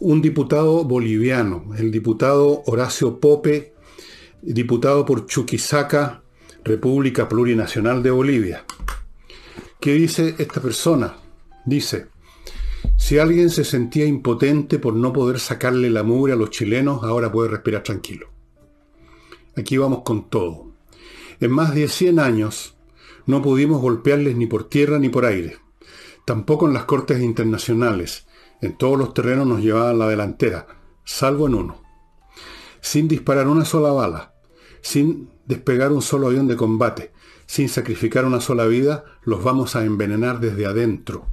un diputado boliviano, el diputado Horacio Pope, diputado por Chuquisaca, República Plurinacional de Bolivia. ¿Qué dice esta persona? Dice, si alguien se sentía impotente por no poder sacarle la mugre a los chilenos, ahora puede respirar tranquilo. Aquí vamos con todo. En más de 100 años no pudimos golpearles ni por tierra ni por aire, tampoco en las cortes internacionales, en todos los terrenos nos llevaban la delantera, salvo en uno. Sin disparar una sola bala, sin despegar un solo avión de combate, sin sacrificar una sola vida, los vamos a envenenar desde adentro.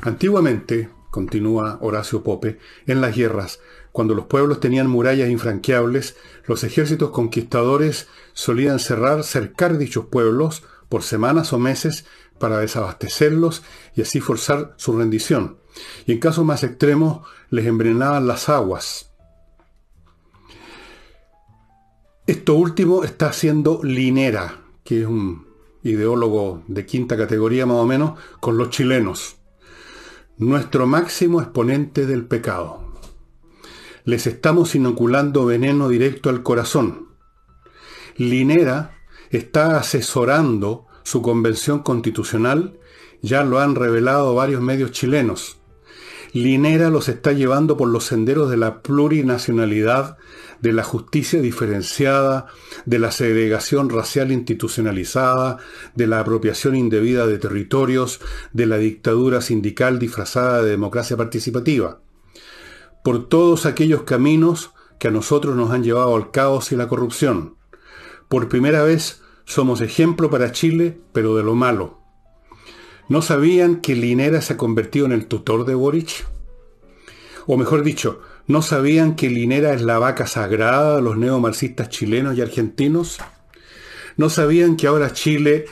Antiguamente, continúa Horacio Pope, en las guerras, cuando los pueblos tenían murallas infranqueables, los ejércitos conquistadores solían cerrar, cercar dichos pueblos por semanas o meses para desabastecerlos y así forzar su rendición, y en casos más extremos les envenenaban las aguas. Esto último está haciendo Linera, que es un ideólogo de quinta categoría más o menos, con los chilenos. Nuestro máximo exponente del pecado. Les estamos inoculando veneno directo al corazón. Linera está asesorando su convención constitucional, ya lo han revelado varios medios chilenos. Linera los está llevando por los senderos de la plurinacionalidad, de la justicia diferenciada, de la segregación racial institucionalizada, de la apropiación indebida de territorios, de la dictadura sindical disfrazada de democracia participativa. Por todos aquellos caminos que a nosotros nos han llevado al caos y la corrupción. Por primera vez somos ejemplo para Chile, pero de lo malo. ¿No sabían que Linera se ha convertido en el tutor de Boric? O mejor dicho, ¿no sabían que Linera es la vaca sagrada de los neomarxistas chilenos y argentinos? ¿No sabían que ahora Chile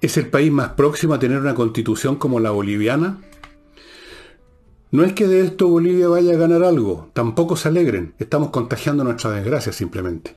es el país más próximo a tener una constitución como la boliviana? No es que de esto Bolivia vaya a ganar algo, tampoco se alegren, estamos contagiando nuestra desgracia simplemente.